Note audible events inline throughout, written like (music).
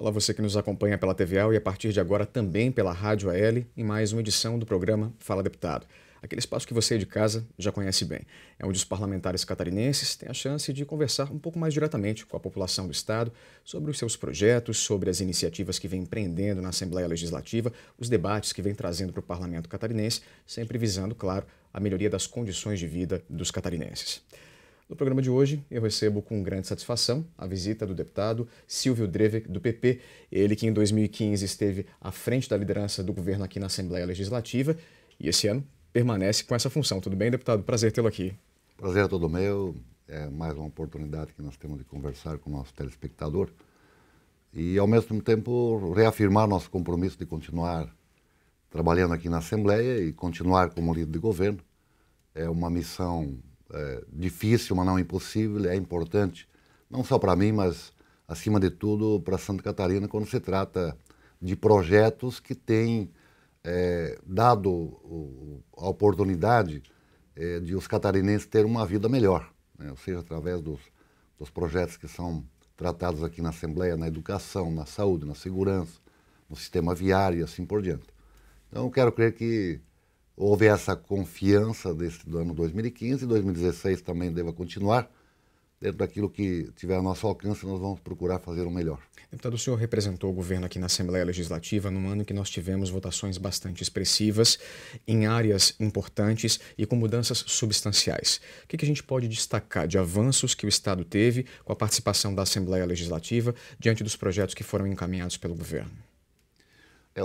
Olá você que nos acompanha pela TVAL e a partir de agora também pela Rádio AL em mais uma edição do programa Fala Deputado. Aquele espaço que você de casa já conhece bem. É onde os parlamentares catarinenses têm a chance de conversar um pouco mais diretamente com a população do Estado sobre os seus projetos, sobre as iniciativas que vem empreendendo na Assembleia Legislativa, os debates que vem trazendo para o parlamento catarinense, sempre visando, claro, a melhoria das condições de vida dos catarinenses. No programa de hoje, eu recebo com grande satisfação a visita do deputado Silvio Drevec, do PP, ele que em 2015 esteve à frente da liderança do governo aqui na Assembleia Legislativa e esse ano permanece com essa função. Tudo bem, deputado? Prazer tê-lo aqui. Prazer é todo meu. É mais uma oportunidade que nós temos de conversar com o nosso telespectador e, ao mesmo tempo, reafirmar nosso compromisso de continuar trabalhando aqui na Assembleia e continuar como líder de governo. É uma missão é, difícil, mas não é impossível, é importante, não só para mim, mas acima de tudo para Santa Catarina, quando se trata de projetos que têm é, dado o, a oportunidade é, de os catarinenses ter uma vida melhor, né? ou seja, através dos, dos projetos que são tratados aqui na Assembleia, na educação, na saúde, na segurança, no sistema viário e assim por diante. Então, quero crer que Houve essa confiança desse do ano 2015, 2016 também deva continuar. Dentro daquilo que tiver a nosso alcance, nós vamos procurar fazer o melhor. Deputado, o senhor representou o governo aqui na Assembleia Legislativa num ano em que nós tivemos votações bastante expressivas em áreas importantes e com mudanças substanciais. O que, que a gente pode destacar de avanços que o Estado teve com a participação da Assembleia Legislativa diante dos projetos que foram encaminhados pelo governo?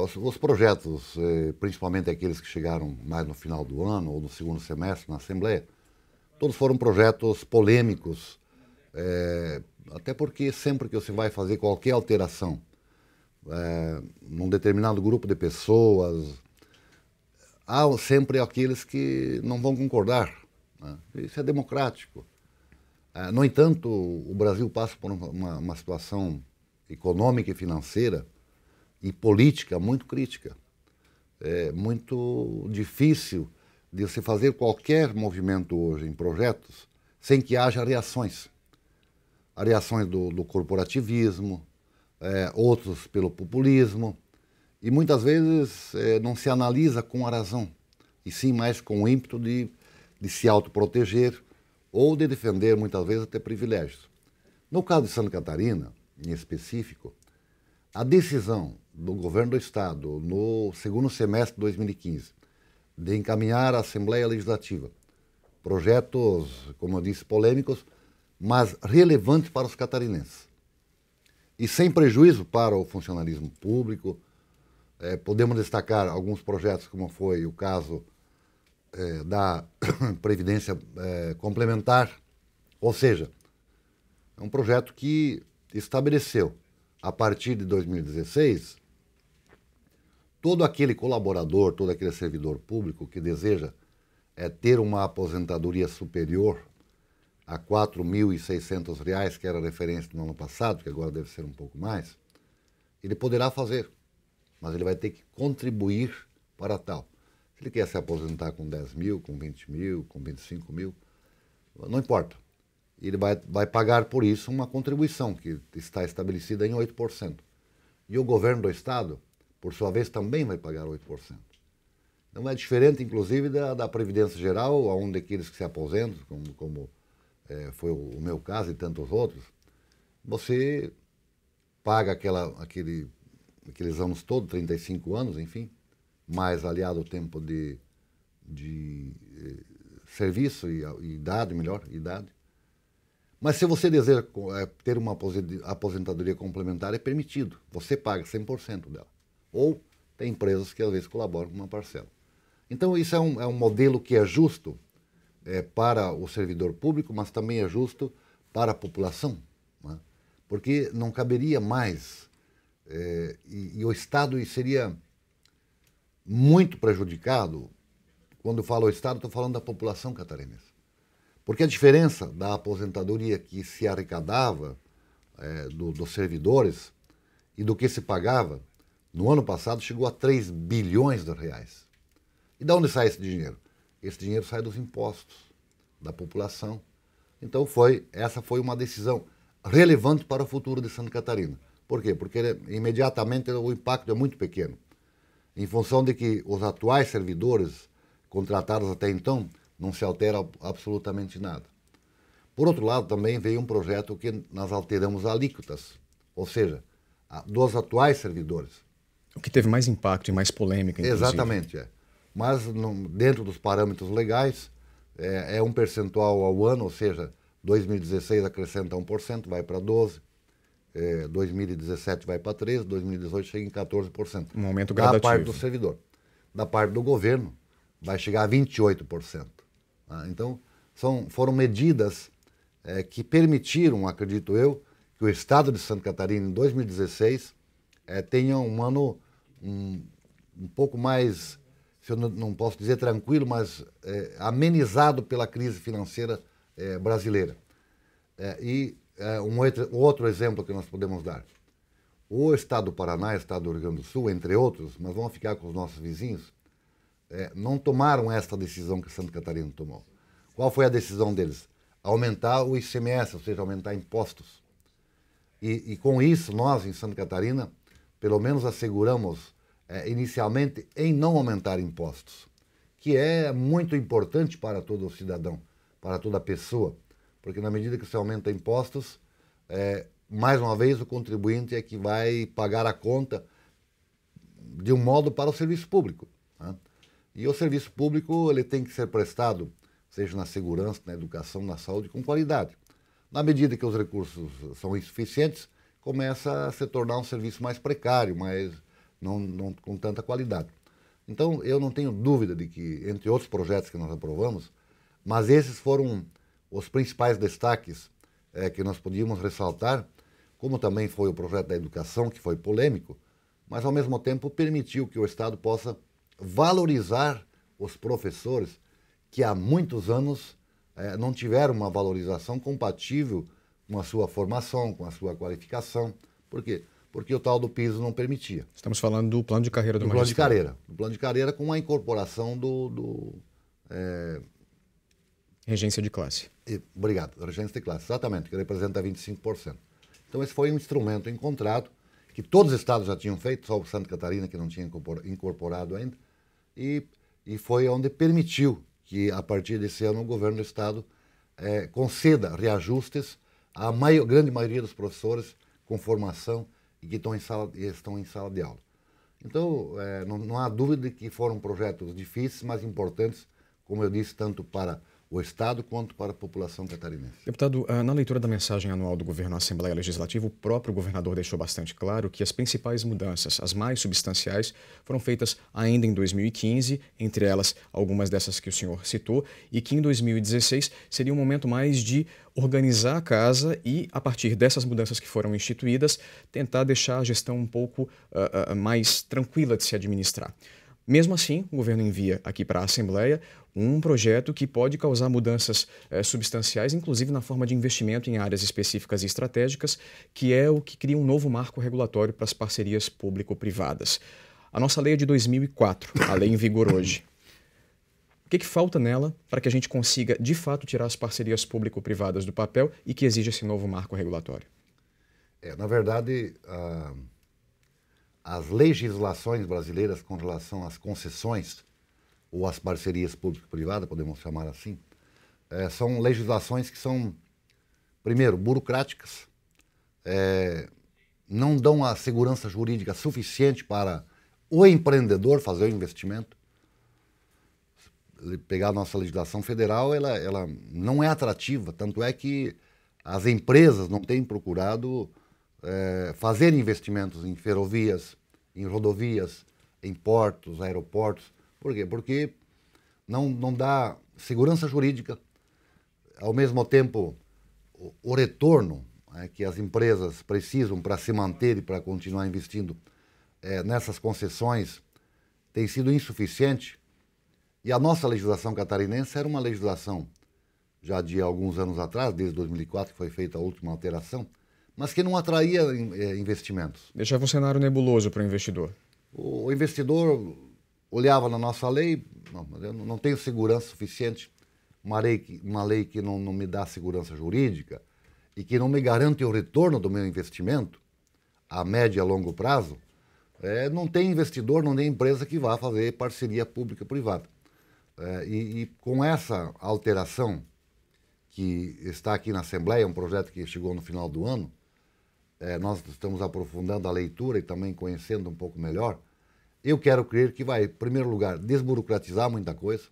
Os projetos, eh, principalmente aqueles que chegaram mais no final do ano ou no segundo semestre na Assembleia, todos foram projetos polêmicos, é, até porque sempre que você vai fazer qualquer alteração é, num determinado grupo de pessoas, há sempre aqueles que não vão concordar. Né? Isso é democrático. É, no entanto, o Brasil passa por uma, uma situação econômica e financeira e política muito crítica. É muito difícil de se fazer qualquer movimento hoje em projetos sem que haja reações. Reações do, do corporativismo, é, outros pelo populismo, e muitas vezes é, não se analisa com a razão, e sim mais com o ímpeto de, de se autoproteger ou de defender, muitas vezes, até privilégios. No caso de Santa Catarina, em específico, a decisão do governo do Estado, no segundo semestre de 2015, de encaminhar à Assembleia Legislativa projetos, como eu disse, polêmicos, mas relevantes para os catarinenses. E sem prejuízo para o funcionalismo público, eh, podemos destacar alguns projetos, como foi o caso eh, da (coughs) Previdência eh, Complementar, ou seja, é um projeto que estabeleceu, a partir de 2016, todo aquele colaborador, todo aquele servidor público que deseja é, ter uma aposentadoria superior a R$ reais que era a referência no ano passado, que agora deve ser um pouco mais, ele poderá fazer, mas ele vai ter que contribuir para tal. Se ele quer se aposentar com 10 mil, com 20 mil, com 25 mil, não importa. Ele vai, vai pagar por isso uma contribuição que está estabelecida em 8%. E o governo do Estado por sua vez, também vai pagar 8%. Não é diferente, inclusive, da, da Previdência Geral, onde aqueles que se aposentam, como, como é, foi o, o, meu caso e tantos outros, você paga aquela, aquele, aqueles anos todos, 35 anos, enfim, mais aliado o tempo de, de eh, serviço e, e idade, melhor, idade. Mas se você deseja é, ter uma aposentadoria complementar, é permitido, você paga 100% dela. Ou tem empresas que às vezes colaboram com uma parcela. Então, isso é um, é um modelo que é justo é, para o servidor público, mas também é justo para a população, né? porque não caberia mais. É, e, e o Estado seria muito prejudicado. Quando eu falo Estado, estou falando da população catarinense. Porque a diferença da aposentadoria que se arrecadava é, do, dos servidores e do que se pagava no ano passado chegou a 3 bilhões de reais. E de onde sai esse dinheiro? Esse dinheiro sai dos impostos da população. Então foi, essa foi uma decisão relevante para o futuro de Santa Catarina. Por quê? Porque ele, imediatamente o impacto é muito pequeno. Em função de que os atuais servidores contratados até então não se altera absolutamente nada. Por outro lado, também veio um projeto que nós alteramos alíquotas, ou seja, dos atuais servidores. O que teve mais impacto e mais polêmica, inclusive. Exatamente, é. Mas no, dentro dos parâmetros legais, é, é, um percentual ao ano, ou seja, 2016 acrescenta 1%, vai para 12%, é, 2017 vai para 13%, 2018 chega em 14%. Um aumento gradativo. Da parte do servidor. Da parte do governo, vai chegar a 28%. Tá? Ah, então, são, foram medidas é, que permitiram, acredito eu, que o Estado de Santa Catarina, em 2016, é, tenha um ano um, um pouco mais, se eu não, posso dizer tranquilo, mas é, amenizado pela crise financeira é, brasileira. É, e é, um outro, outro exemplo que nós podemos dar. O Estado do Paraná, Estado do Rio Grande do Sul, entre outros, mas vamos ficar com os nossos vizinhos, é, não tomaram esta decisão que Santa Catarina tomou. Qual foi a decisão deles? Aumentar o ICMS, ou seja, aumentar impostos. E, e, com isso, nós em Santa Catarina, pelo menos asseguramos eh, inicialmente em não aumentar impostos, que é muito importante para todo cidadão, para toda pessoa, porque na medida que se aumenta impostos, é, mais uma vez o contribuinte é que vai pagar a conta de um modo para o serviço público. Né? E o serviço público ele tem que ser prestado, seja na segurança, na educação, na saúde, com qualidade. Na medida que os recursos são insuficientes, começa a se tornar um serviço mais precário, mais não, não com tanta qualidade. Então, eu não tenho dúvida de que, entre outros projetos que nós aprovamos, mas esses foram os principais destaques é, que nós podíamos ressaltar, como também foi o projeto da educação, que foi polêmico, mas ao mesmo tempo permitiu que o Estado possa valorizar os professores que há muitos anos eh, não tiveram uma valorização compatível com a sua formação, com a sua qualificação, Por quê? porque o tal do piso não permitia. Estamos falando do plano de carreira do, do plano de carreira. Do plano de carreira com a incorporação do... do é... Regência de classe. E, obrigado, regência de classe, exatamente, que representa 25%. Então esse foi um instrumento encontrado, que todos os estados já tinham feito, só o Santa Catarina que não tinha incorporado ainda, e, e foi onde permitiu que a partir desse ano o governo do estado é, conceda reajustes à maior, grande maioria dos professores com formação e que estão em sala, estão em sala de aula. Então, é, não, não há dúvida que foram projetos difíceis, mas importantes, como eu disse, tanto para o Estado quanto para a população catarinense. Deputado, ah, na leitura da mensagem anual do governo à Assembleia Legislativa, o próprio governador deixou bastante claro que as principais mudanças, as mais substanciais, foram feitas ainda em 2015, entre elas algumas dessas que o senhor citou, e que em 2016 seria um momento mais de organizar a casa e, a partir dessas mudanças que foram instituídas, tentar deixar a gestão um pouco uh, uh, mais tranquila de se administrar. Mesmo assim, o governo envia aqui para a Assembleia um projeto que pode causar mudanças é, substanciais, inclusive na forma de investimento em áreas específicas e estratégicas, que é o que cria um novo marco regulatório para as parcerias público-privadas. A nossa lei é de 2004, a lei em vigor hoje. O que, que falta nela para que a gente consiga, de fato, tirar as parcerias público-privadas do papel e que exija esse novo marco regulatório? É, na verdade, uh, as legislações brasileiras com relação às concessões ou as parcerias público-privada, podemos chamar assim, é, são legislações que são, primeiro, burocráticas, é, não dão a segurança jurídica suficiente para o empreendedor fazer o investimento. Pegar a nossa legislação federal, ela, ela não é atrativa, tanto é que as empresas não têm procurado é, fazer investimentos em ferrovias, em rodovias, em portos, aeroportos, por quê? Porque não, não dá segurança jurídica, ao mesmo tempo, o, o retorno é, que as empresas precisam para se manter e para continuar investindo é, nessas concessões tem sido insuficiente. E a nossa legislação catarinense era uma legislação já de alguns anos atrás, desde 2004 que foi feita a última alteração, mas que não atraía é, investimentos. Deixava um cenário nebuloso para o investidor. O investidor olhava na nossa lei, não, eu não tenho segurança suficiente, uma lei que, uma lei que não, não me dá segurança jurídica e que não me garante o retorno do meu investimento a médio e a longo prazo, é, não tem investidor, não tem empresa que vá fazer parceria pública-privada. É, e, e, com essa alteração que está aqui na Assembleia, um projeto que chegou no final do ano, é, nós estamos aprofundando a leitura e também conhecendo um pouco melhor eu quero crer que vai, em primeiro lugar, desburocratizar muita coisa,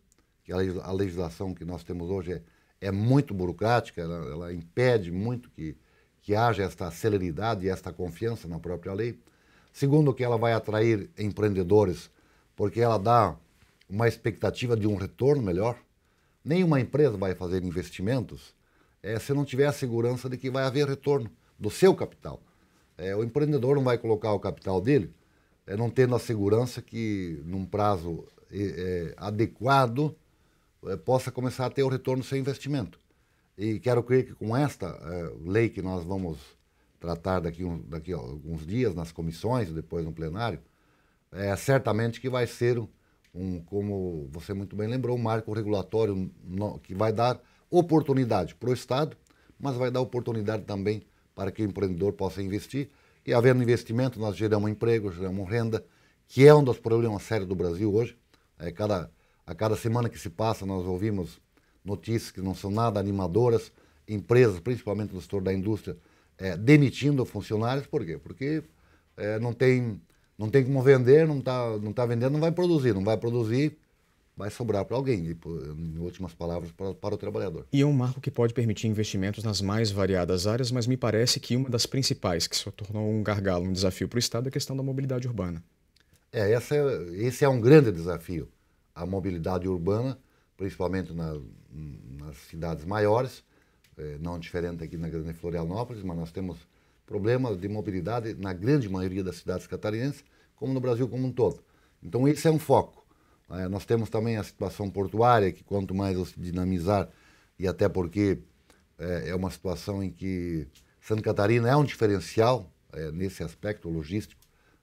que a legislação que nós temos hoje é, é muito burocrática, ela, ela impede muito que, que haja esta celeridade e esta confiança na própria lei. Segundo, que ela vai atrair empreendedores, porque ela dá uma expectativa de um retorno melhor. Nenhuma empresa vai fazer investimentos é, se não tiver a segurança de que vai haver retorno do seu capital. É, o empreendedor não vai colocar o capital dele é não tendo a segurança que, num prazo é, adequado, é, possa começar a ter o retorno do seu investimento. E quero crer que com esta é, lei que nós vamos tratar daqui, um, daqui a alguns dias nas comissões, depois no plenário, é, certamente que vai ser um, como você muito bem lembrou, um marco regulatório no, que vai dar oportunidade para o Estado, mas vai dar oportunidade também para que o empreendedor possa investir e havendo investimento, nós geramos emprego, geramos renda, que é um dos problemas sérios do Brasil hoje. É, cada, a cada semana que se passa, nós ouvimos notícias que não são nada animadoras, empresas, principalmente no setor da indústria, é, demitindo funcionários. Por quê? Porque é, não, tem, não tem como vender, não está não tá vendendo, não vai produzir. Não vai produzir, vai sobrar para alguém, em últimas palavras, para, para o trabalhador. E é um marco que pode permitir investimentos nas mais variadas áreas, mas me parece que uma das principais que se tornou um gargalo, um desafio para o Estado, é a questão da mobilidade urbana. É, essa, esse é um grande desafio. A mobilidade urbana, principalmente na, nas cidades maiores, é, não diferente aqui na Grande Florianópolis, mas nós temos problemas de mobilidade na grande maioria das cidades catarinenses, como no Brasil como um todo. Então, esse é um foco. Né? Nós temos também a situação portuária, que quanto mais se dinamizar, e até porque é, é uma situação em que Santa Catarina é um diferencial é, nesse aspecto logístico,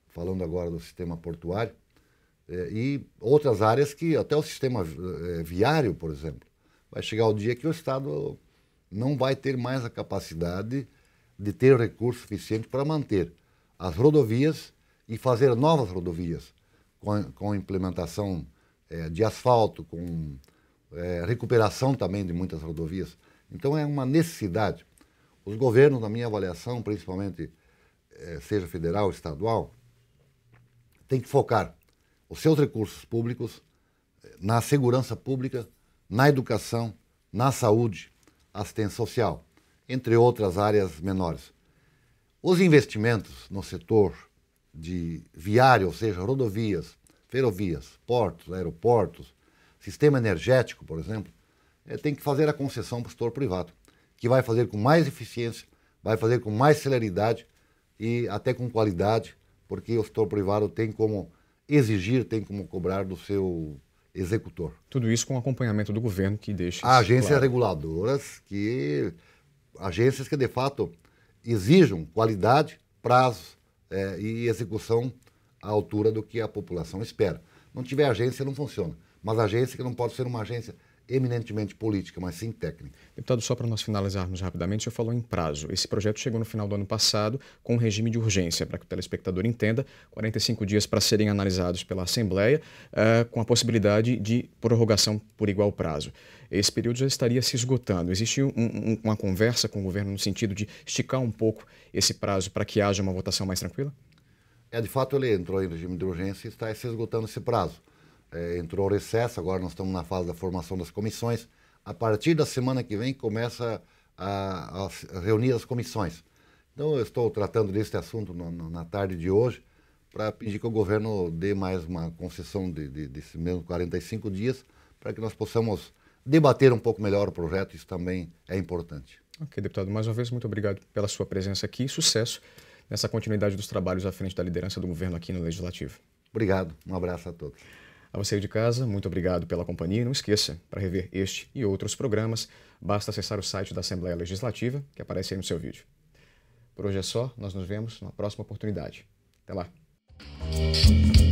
falando agora do sistema portuário, é, e outras áreas que até o sistema é, viário, por exemplo, vai chegar o dia que o Estado não vai ter mais a capacidade de ter recurso suficiente para manter as rodovias e fazer novas rodovias com, com implementação é, de asfalto, com é, recuperação também de muitas rodovias. Então é uma necessidade. Os governos, na minha avaliação, principalmente é, seja federal, estadual, têm que focar os seus recursos públicos é, na segurança pública, na educação, na saúde, assistência social, entre outras áreas menores. Os investimentos no setor de viário, ou seja, rodovias, ferrovias, portos, aeroportos, sistema energético, por exemplo, é, tem que fazer a concessão para o setor privado, que vai fazer com mais eficiência, vai fazer com mais celeridade e até com qualidade, porque o setor privado tem como exigir, tem como cobrar do seu executor. Tudo isso com acompanhamento do governo que deixa. Há agências claro. reguladoras que. agências que de fato exijam qualidade, prazos é, e execução à altura do que a população espera. Não tiver agência, não funciona. Mas agência que não pode ser uma agência eminentemente política, mas sim técnica. Deputado, só para nós finalizarmos rapidamente, o senhor falou em prazo. Esse projeto chegou no final do ano passado com um regime de urgência, para que o telespectador entenda, 45 dias para serem analisados pela Assembleia, uh, com a possibilidade de prorrogação por igual prazo. Esse período já estaria se esgotando. Existe um, um, uma conversa com o governo no sentido de esticar um pouco esse prazo para que haja uma votação mais tranquila? É, de fato, ele entrou em regime de urgência e está se esgotando esse prazo. É, entrou o recesso, agora nós estamos na fase da formação das comissões. A partir da semana que vem começa a, a reunir as comissões. Então, eu estou tratando desse assunto no, no, na tarde de hoje para pedir que o governo dê mais uma concessão de, de, desses mesmos 45 dias para que nós possamos debater um pouco melhor o projeto. Isso também é importante. Ok, deputado, mais uma vez, muito obrigado pela sua presença aqui. Sucesso nessa continuidade dos trabalhos à frente da liderança do governo aqui no Legislativo. Obrigado, um abraço a todos. A você de casa, muito obrigado pela companhia. Não esqueça, para rever este e outros programas, basta acessar o site da Assembleia Legislativa, que aparece aí no seu vídeo. Por hoje é só, nós nos vemos na próxima oportunidade. Até lá.